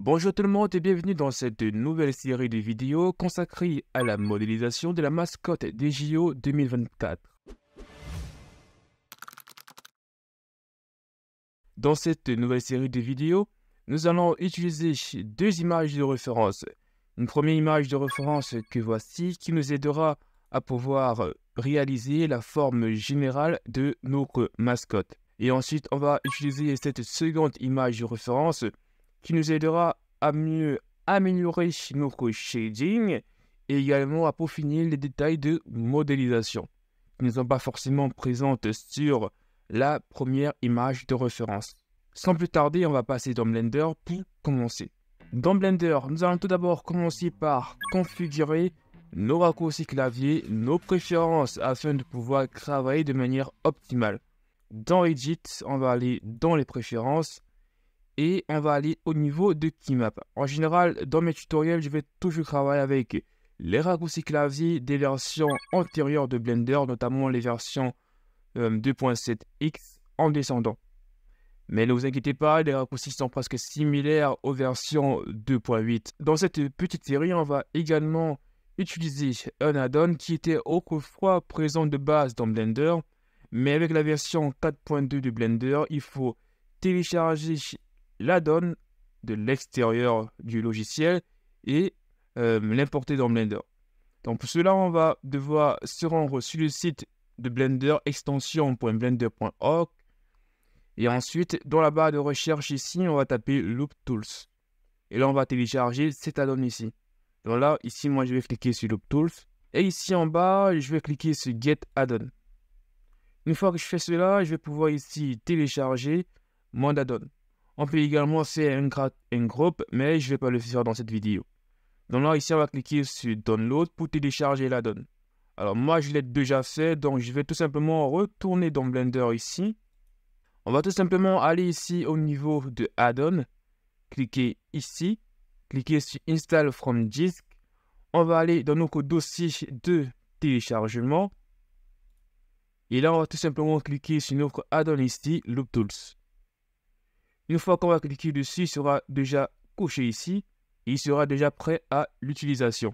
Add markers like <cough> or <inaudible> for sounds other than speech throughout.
Bonjour tout le monde et bienvenue dans cette nouvelle série de vidéos consacrée à la modélisation de la mascotte des JO 2024. Dans cette nouvelle série de vidéos, nous allons utiliser deux images de référence. Une première image de référence que voici qui nous aidera à pouvoir réaliser la forme générale de notre mascotte. Et ensuite, on va utiliser cette seconde image de référence qui nous aidera à mieux améliorer co shading et également à peaufiner les détails de modélisation qui ne sont pas forcément présentes sur la première image de référence. Sans plus tarder, on va passer dans Blender pour commencer. Dans Blender, nous allons tout d'abord commencer par configurer nos raccourcis clavier, nos préférences afin de pouvoir travailler de manière optimale. Dans Edit, on va aller dans les préférences et on va aller au niveau de Keymap. En général, dans mes tutoriels, je vais toujours travailler avec les raccourcis clavier des versions antérieures de Blender, notamment les versions 2.7x euh, en descendant. Mais ne vous inquiétez pas, les raccourcis sont presque similaires aux versions 2.8. Dans cette petite série, on va également utiliser un add-on qui était autrefois présent de base dans Blender, mais avec la version 4.2 de Blender, il faut télécharger la donne de l'extérieur du logiciel et euh, l'importer dans Blender. Donc pour cela, on va devoir se rendre sur le site de Blender extension.blender.org et ensuite dans la barre de recherche ici, on va taper Loop Tools. Et là, on va télécharger cet add-on ici. Donc là, ici, moi, je vais cliquer sur Loop Tools. Et ici en bas, je vais cliquer sur Get add Une fois que je fais cela, je vais pouvoir ici télécharger mon add-on. On peut également faire un, groupe, mais je ne vais pas le faire dans cette vidéo. Donc là, ici, on va cliquer sur Download pour télécharger l'addon. Alors moi, je l'ai déjà fait, donc je vais tout simplement retourner dans Blender ici. On va tout simplement aller ici au niveau de Add-on, cliquer ici, cliquer sur Install from Disk. On va aller dans notre dossier de téléchargement. Et là, on va tout simplement cliquer sur notre add ici, Loop Tools. Une fois qu'on va cliquer dessus, il sera déjà coché ici et il sera déjà prêt à l'utilisation.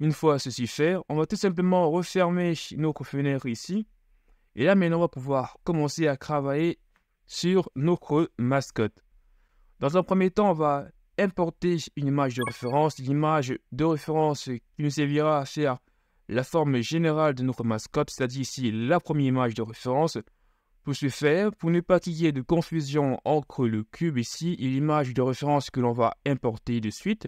Une fois ceci fait, on va tout simplement refermer notre fenêtre ici. Et là, maintenant, on va pouvoir commencer à travailler sur notre mascotte. Dans un premier temps, on va importer une image de référence, l'image de référence qui nous servira à faire la forme générale de notre mascotte, c'est-à-dire ici la première image de référence. Pour ce faire, pour ne pas qu'il y ait de confusion entre le cube ici et l'image de référence que l'on va importer de suite,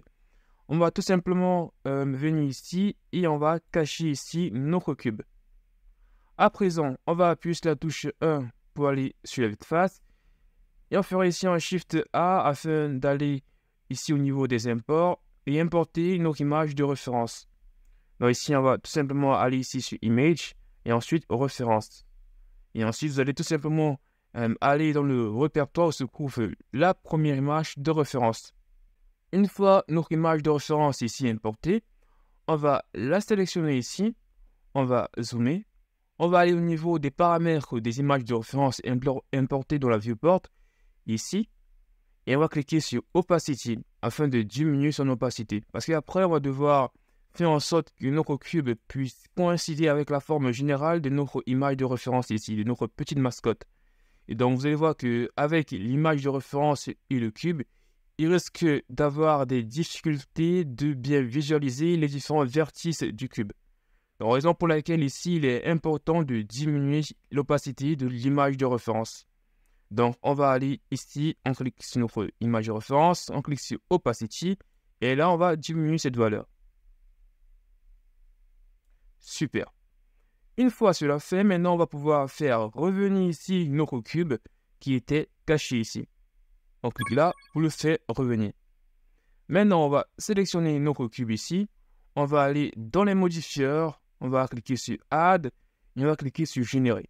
on va tout simplement euh, venir ici et on va cacher ici notre cube. À présent, on va appuyer sur la touche 1 pour aller sur la face. Et on fera ici un Shift A afin d'aller ici au niveau des imports et importer notre image de référence. Donc ici, on va tout simplement aller ici sur Image et ensuite Référence. Et ensuite, vous allez tout simplement euh, aller dans le répertoire où se trouve la première image de référence. Une fois notre image de référence ici importée, on va la sélectionner ici, on va zoomer, on va aller au niveau des paramètres des images de référence importées dans la viewport, ici, et on va cliquer sur Opacity afin de diminuer son opacité. Parce qu'après, on va devoir en sorte que notre cube puisse coïncider avec la forme générale de notre image de référence ici, de notre petite mascotte. Et donc vous allez voir que avec l'image de référence et le cube, il risque d'avoir des difficultés de bien visualiser les différents vertices du cube. La raison pour laquelle ici il est important de diminuer l'opacité de l'image de référence. Donc on va aller ici, on clique sur notre image de référence, on clique sur Opacity, et là on va diminuer cette valeur. Super. Une fois cela fait, maintenant on va pouvoir faire revenir ici notre cube qui était caché ici. On clique là, vous le fait revenir. Maintenant, on va sélectionner notre cube ici. On va aller dans les modifieurs. On va cliquer sur Add et on va cliquer sur Générer.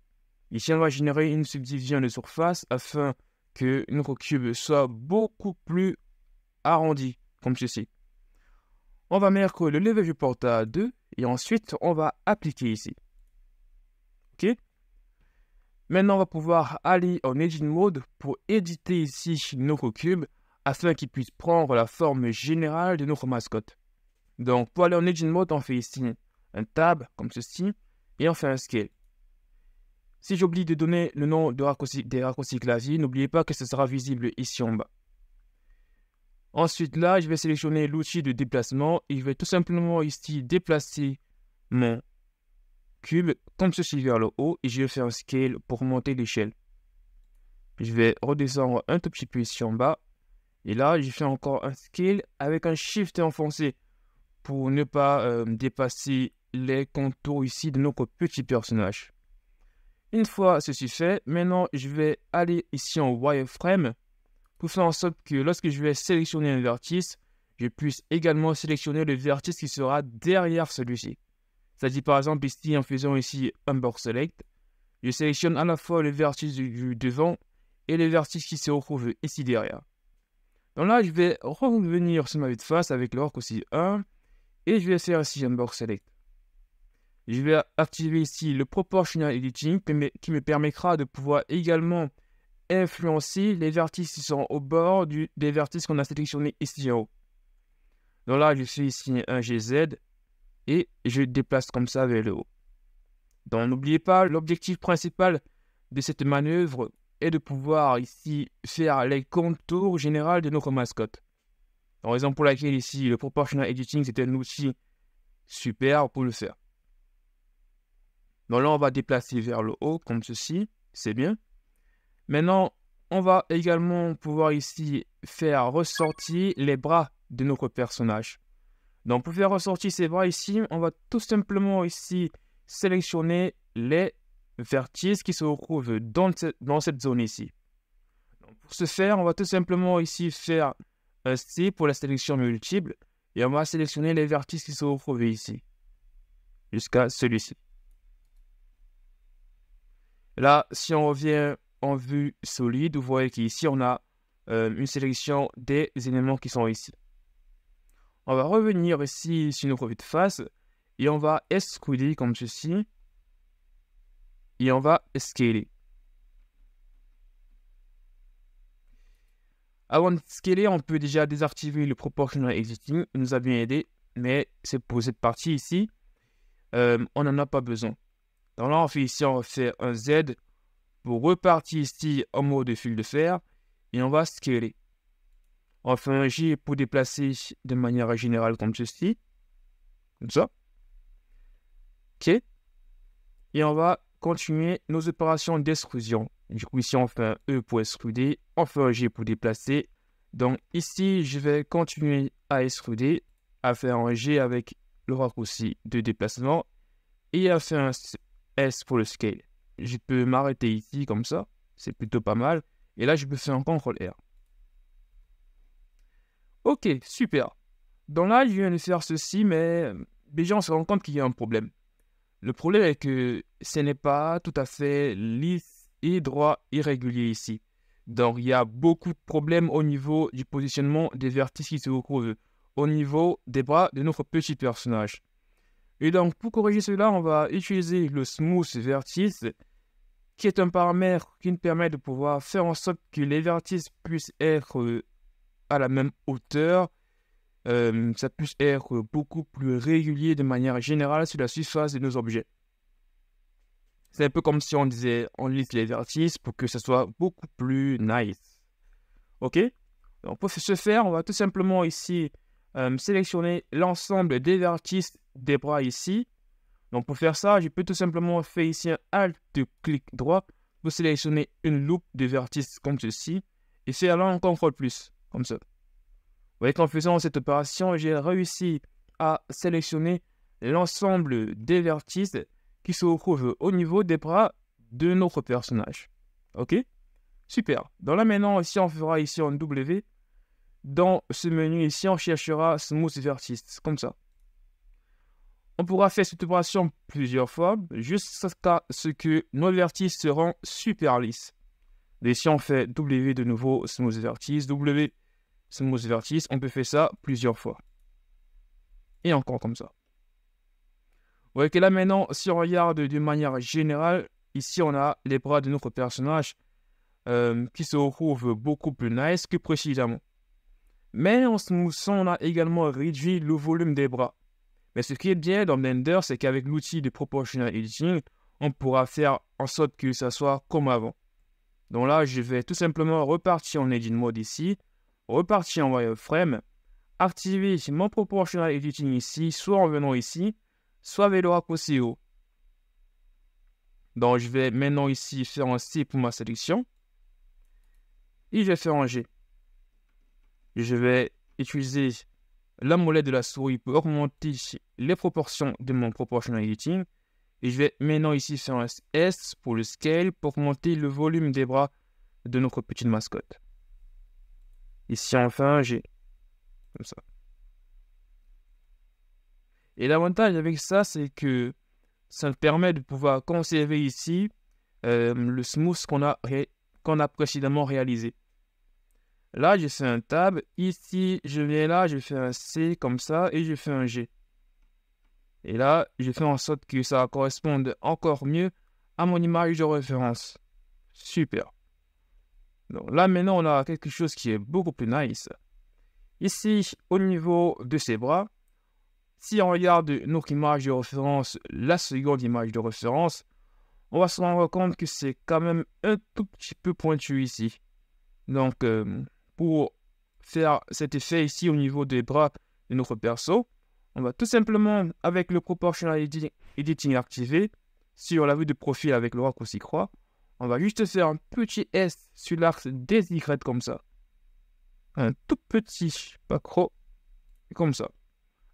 Ici, on va générer une subdivision de surface afin que notre cube soit beaucoup plus arrondi, comme ceci. On va mettre le lever du portail à 2 et ensuite, on va appliquer ici. OK Maintenant, on va pouvoir aller en Edit Mode pour éditer ici notre cube afin qu'il puisse prendre la forme générale de notre mascotte. Donc, pour aller en Edit Mode, on fait ici un tab comme ceci et on fait un scale. Si j'oublie de donner le nom de des raccourcis clavier, n'oubliez pas que ce sera visible ici en bas. Ensuite, là, je vais sélectionner l'outil de déplacement et je vais tout simplement ici déplacer mon cube comme ceci vers le haut et je vais faire un scale pour monter l'échelle. Je vais redescendre un tout petit peu ici en bas. Et là, je fais encore un scale avec un shift enfoncé pour ne pas euh, dépasser les contours ici de notre petit personnage. Une fois ceci fait, maintenant je vais aller ici en wireframe pour faire en sorte que lorsque je vais sélectionner un vertice, je puisse également sélectionner le vertice qui sera derrière celui-ci. C'est-à-dire par exemple ici en faisant ici un select, je sélectionne à la fois le vertice du, devant et le vertice qui se retrouve ici derrière. Donc là, je vais revenir sur ma vue de face avec l'orque aussi 1 et je vais faire ici un select. Je vais activer ici le proportional editing qui me permettra de pouvoir également influencer les vertices qui sont au bord des vertices qu'on a sélectionnés ici en haut. Donc là, je fais ici un GZ et je déplace comme ça vers le haut. Donc n'oubliez pas, l'objectif principal de cette manœuvre est de pouvoir ici faire les contours généraux de notre mascotte. En raison pour laquelle ici le proportional editing c'est un outil super pour le faire. Donc là on va déplacer vers le haut comme ceci, c'est bien. Maintenant, on va également pouvoir ici faire ressortir les bras de notre personnage. Donc pour faire ressortir ces bras ici, on va tout simplement ici sélectionner les vertices qui se retrouvent dans, dans cette zone ici. Donc pour ce faire, on va tout simplement ici faire un euh, style pour la sélection multiple et on va sélectionner les vertices qui se retrouvent ici jusqu'à celui-ci. Là, si on revient en vue solide, vous voyez qu'ici on a euh, une sélection des éléments qui sont ici. On va revenir ici sur notre vue de face et on va escouder comme ceci et on va scaler. Avant de scaler, on peut déjà désactiver le proportional existing, il nous a bien aidé, mais c'est pour cette partie ici, euh, on n'en a pas besoin. Donc là, on fait ici, on fait un Z, pour repartir ici en mode de fil de fer et on va scaler. Enfin, G pour déplacer de manière générale comme ceci. Comme ça. OK. Et on va continuer nos opérations d'extrusion. Du ici, on fait un E pour extruder, on fait un G pour déplacer. Donc ici, je vais continuer à extruder, à faire un G avec le raccourci de déplacement et à faire un S pour le scale je peux m'arrêter ici comme ça, c'est plutôt pas mal. Et là, je peux faire un CTRL R. Ok, super. Donc là, je viens de faire ceci, mais euh, déjà, on se rend compte qu'il y a un problème. Le problème est que ce n'est pas tout à fait lisse et droit et régulier ici. Donc, il y a beaucoup de problèmes au niveau du positionnement des vertices qui se retrouvent au niveau des bras de notre petit personnage. Et donc, pour corriger cela, on va utiliser le Smooth Vertice qui est un paramètre qui nous permet de pouvoir faire en sorte que les vertices puissent être euh, à la même hauteur, euh, ça puisse être beaucoup plus régulier de manière générale sur la surface de nos objets. C'est un peu comme si on disait on lisse les vertices pour que ça soit beaucoup plus nice. Ok Donc pour ce faire, on va tout simplement ici euh, sélectionner l'ensemble des vertices des bras ici donc pour faire ça, je peux tout simplement faire ici un Alt clic droit pour sélectionner une loupe de vertice comme ceci. Et c'est alors un CTRL plus, comme ça. Vous voyez qu'en faisant cette opération, j'ai réussi à sélectionner l'ensemble des vertices qui se retrouvent au niveau des bras de notre personnage. Ok Super. Donc là maintenant, ici on fera ici un W. Dans ce menu ici, on cherchera Smooth Vertices, comme ça. On pourra faire cette opération plusieurs fois, jusqu'à ce que nos vertices seront super lisses. Et si on fait W de nouveau, smooth vertice, W, smooth vertice, on peut faire ça plusieurs fois. Et encore comme ça. Vous voyez que là maintenant, si on regarde d'une manière générale, ici on a les bras de notre personnage euh, qui se retrouvent beaucoup plus nice que précédemment. Mais en smoothant, on a également réduit le volume des bras. Mais ce qui est bien dans Blender, c'est qu'avec l'outil de Proportional Editing, on pourra faire en sorte que ça soit comme avant. Donc là, je vais tout simplement repartir en Edit Mode ici, repartir en Wireframe, activer mon Proportional Editing ici, soit en venant ici, soit avec le raccourci haut. Donc je vais maintenant ici faire un style pour ma sélection. Et je vais faire un G. Je vais utiliser la molette de la souris peut augmenter les proportions de mon proportional editing. Et je vais maintenant ici faire un S pour le scale pour augmenter le volume des bras de notre petite mascotte. Ici enfin, j'ai comme ça. Et l'avantage avec ça, c'est que ça me permet de pouvoir conserver ici euh, le smooth qu'on a, qu'on a précédemment réalisé. Là, je fais un tab. Ici, je viens là, je fais un C comme ça et je fais un G. Et là, je fais en sorte que ça corresponde encore mieux à mon image de référence. Super. Donc là, maintenant, on a quelque chose qui est beaucoup plus nice. Ici, au niveau de ses bras, si on regarde notre image de référence, la seconde image de référence, on va se rendre compte que c'est quand même un tout petit peu pointu ici. Donc, euh, pour faire cet effet ici au niveau des bras de notre perso, on va tout simplement, avec le Proportional Editing activé, sur la vue de profil avec le raccourci croix, on va juste faire un petit S sur l'axe des Y comme ça. Un tout petit macro, comme ça.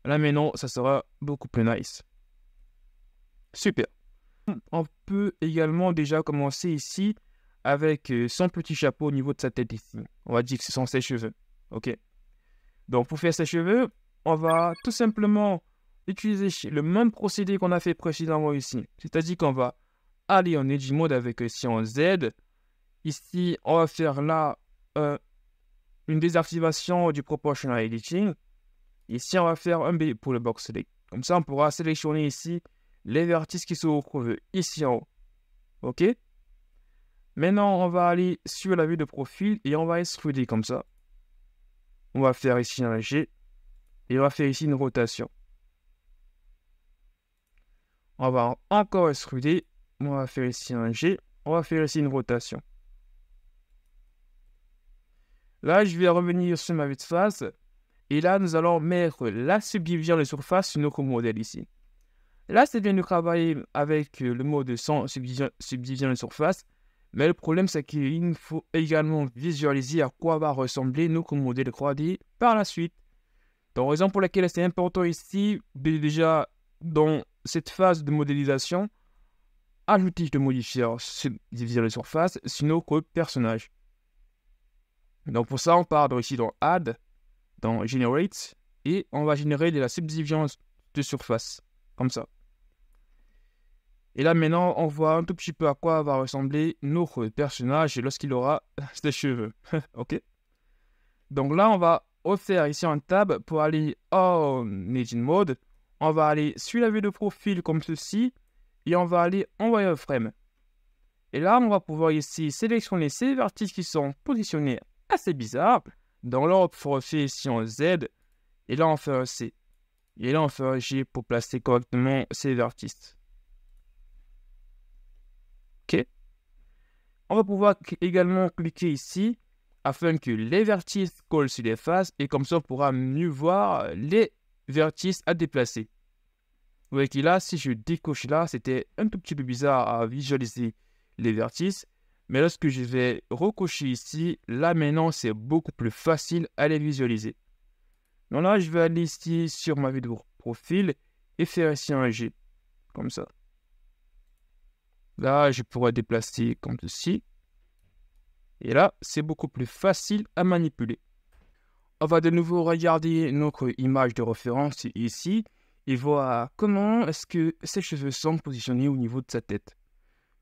Là maintenant, ça sera beaucoup plus nice. Super. On peut également déjà commencer ici avec euh, son petit chapeau au niveau de sa tête ici. On va dire que ce sont ses cheveux. OK Donc, pour faire ses cheveux, on va tout simplement utiliser le même procédé qu'on a fait précédemment ici. C'est-à-dire qu'on va aller en Edit Mode avec euh, ici en Z. Ici, on va faire là euh, une désactivation du Proportional Editing. Ici, on va faire un B pour le Box Select. Comme ça, on pourra sélectionner ici les vertices qui se retrouvent ici en haut. OK Maintenant, on va aller sur la vue de profil et on va extruder comme ça. On va faire ici un G et on va faire ici une rotation. On va encore extruder. On va faire ici un G. On va faire ici une rotation. Là, je vais revenir sur ma vue de face. Et là, nous allons mettre la subdivision de surface sur notre modèle ici. Là, c'est bien de travailler avec le mode sans subdivision, subdivision de surface. Mais le problème, c'est qu'il faut également visualiser à quoi va ressembler notre modèle 3D par la suite. Donc, raison pour laquelle c'est important ici, déjà dans cette phase de modélisation, ajouter de modifier diviser les surfaces, sinon que personnage. Donc pour ça, on part ici dans Add, dans Generate, et on va générer de la subdivision de surface, comme ça. Et là maintenant, on voit un tout petit peu à quoi va ressembler notre personnage lorsqu'il aura <laughs> ses cheveux. <laughs> ok Donc là, on va refaire ici un tab pour aller en Engine Mode. On va aller sur la vue de profil comme ceci et on va aller en frame Et là, on va pouvoir ici sélectionner ces vertices qui sont positionnés assez bizarres. Dans l'ordre, on ici en Z et là, on fait un C. Et là, on fait un G pour placer correctement ces vertices. On va pouvoir également cliquer ici afin que les vertices collent sur les faces et comme ça on pourra mieux voir euh, les vertices à déplacer. Vous voyez que là, si je décoche là, c'était un tout petit peu bizarre à visualiser les vertices. Mais lorsque je vais recocher ici, là maintenant c'est beaucoup plus facile à les visualiser. Donc là, je vais aller ici sur ma vidéo profil et faire ici un G, comme ça. Là, je pourrais déplacer comme ceci. Et là, c'est beaucoup plus facile à manipuler. On va de nouveau regarder notre image de référence ici et voir comment est-ce que ses cheveux sont positionnés au niveau de sa tête.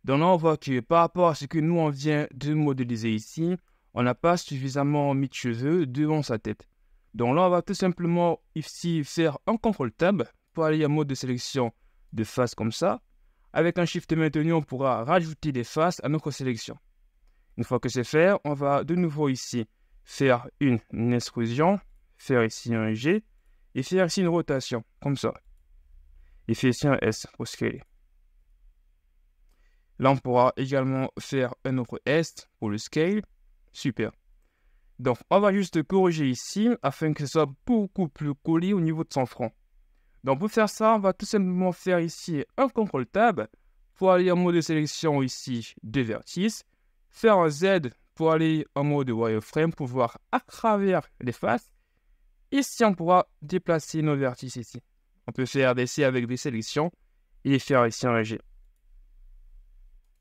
Donc là, on voit que par rapport à ce que nous, on vient de modéliser ici, on n'a pas suffisamment mis de cheveux devant sa tête. Donc là, on va tout simplement ici faire un contrôle tab pour aller à mode de sélection de face comme ça. Avec un shift maintenu, on pourra rajouter des faces à notre sélection. Une fois que c'est fait, on va de nouveau ici faire une extrusion, faire ici un G, et faire ici une rotation, comme ça. Et faire ici un S pour scaler. Là, on pourra également faire un autre S pour le scale. Super. Donc, on va juste corriger ici afin que ce soit beaucoup plus collé au niveau de son front. Donc pour faire ça, on va tout simplement faire ici un CTRL Tab pour aller en mode de sélection ici des vertices, faire un Z pour aller en mode wireframe pour voir à travers les faces. Ici, on pourra déplacer nos vertices ici. On peut faire des C avec des sélections et faire ici en G.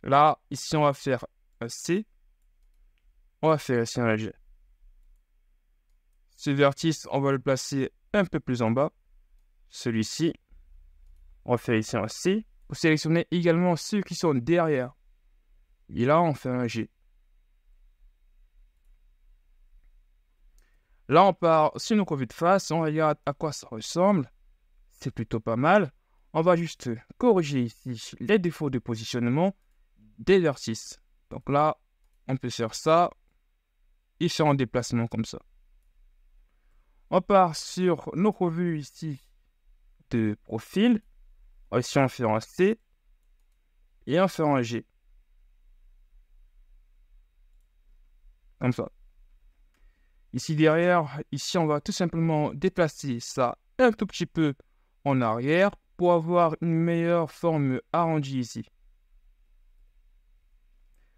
Là, ici, on va faire un C. On va faire ici un G. Ce vertice, on va le placer un peu plus en bas celui-ci. On fait ici un C. Vous sélectionnez également ceux qui sont derrière. Et là, on fait un G. Là, on part sur nos revues de face. On regarde à quoi ça ressemble. C'est plutôt pas mal. On va juste corriger ici les défauts de positionnement des vertices. Donc là, on peut faire ça. Et faire un déplacement comme ça. On part sur nos revues ici de profil, ici on fait un C et on fait un G. Comme ça. Ici derrière, ici on va tout simplement déplacer ça un tout petit peu en arrière pour avoir une meilleure forme arrondie ici.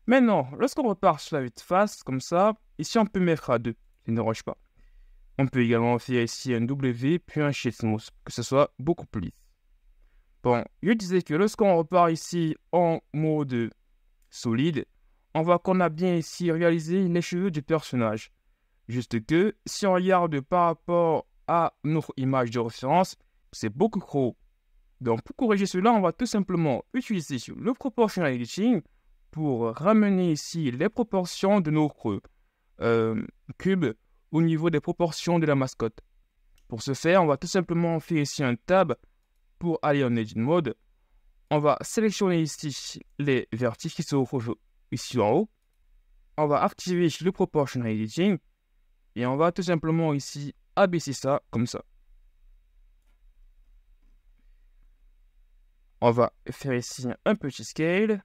Maintenant, lorsqu'on repart sur la vue de face, comme ça, ici on peut mettre à deux, ça ne dérange pas. On peut également faire ici un W puis un shift smooth, que ce soit beaucoup plus Bon, je disais que lorsqu'on repart ici en mode solide, on voit qu'on a bien ici réalisé les cheveux du personnage. Juste que si on regarde par rapport à notre image de référence, c'est beaucoup trop Donc pour corriger cela, on va tout simplement utiliser le proportional editing pour ramener ici les proportions de nos euh, cubes au niveau des proportions de la mascotte. Pour ce faire, on va tout simplement faire ici un tab pour aller en Edit Mode. On va sélectionner ici les vertices qui se retrouvent ici en haut. On va activer le Proportion Editing et on va tout simplement ici abaisser ça comme ça. On va faire ici un petit scale.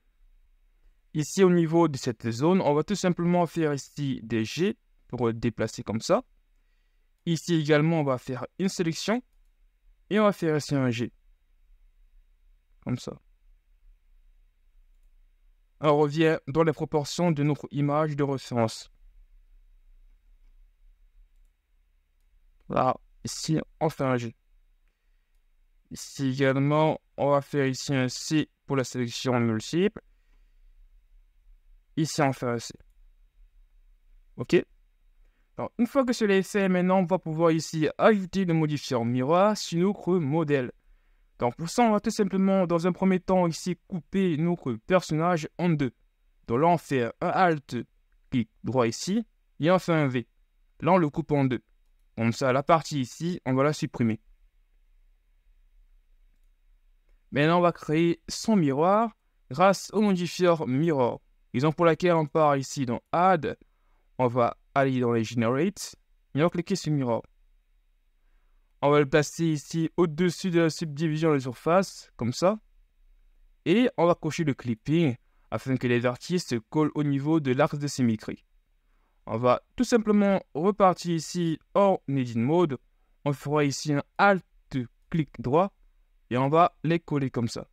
Ici, au niveau de cette zone, on va tout simplement faire ici des G pour euh, déplacer comme ça. Ici également, on va faire une sélection et on va faire ici un G. Comme ça. On revient dans les proportions de notre image de référence. Voilà, ici, on fait un G. Ici également, on va faire ici un C pour la sélection multiple. Ici, on fait un C. OK une fois que cela est fait, maintenant, on va pouvoir ici ajouter le modifier miroir sur notre modèle. Donc, pour ça, on va tout simplement, dans un premier temps, ici, couper notre personnage en deux. Donc là, on fait un Alt, clic droit ici, et on fait un V. Là, on le coupe en deux. Comme ça, la partie ici, on va la supprimer. Maintenant, on va créer son miroir grâce au modifier mirror. ont pour laquelle on part ici dans Add, on va aller dans les Generate et on va cliquer sur Mirror. On va le placer ici au-dessus de la subdivision de la surface, comme ça. Et on va cocher le clipping afin que les artistes se collent au niveau de l'axe de symétrie. On va tout simplement repartir ici en Edit Mode. On fera ici un Alt clic droit et on va les coller comme ça.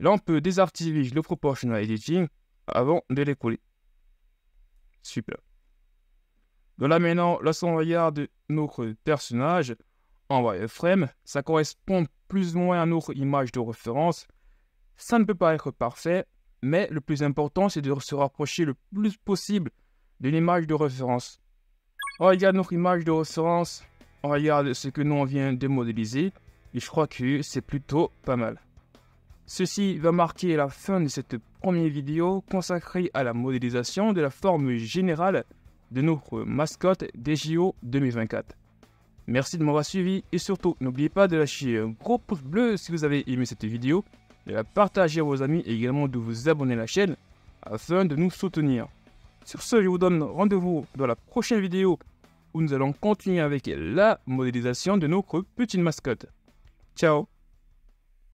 Là, on peut désactiver le Proportional Editing avant de les coller. Super. Donc là maintenant, là regarde notre personnage en wireframe, ça correspond plus ou moins à notre image de référence. Ça ne peut pas être parfait, mais le plus important c'est de se rapprocher le plus possible de l'image de référence. On regarde notre image de référence, on regarde ce que nous on vient de modéliser, et je crois que c'est plutôt pas mal. Ceci va marquer la fin de cette première vidéo consacrée à la modélisation de la forme générale de nos mascottes des 2024. Merci de m'avoir suivi et surtout n'oubliez pas de lâcher un gros pouce bleu si vous avez aimé cette vidéo, de la partager à vos amis et également de vous abonner à la chaîne afin de nous soutenir. Sur ce, je vous donne rendez-vous dans la prochaine vidéo où nous allons continuer avec la modélisation de notre petite mascotte. Ciao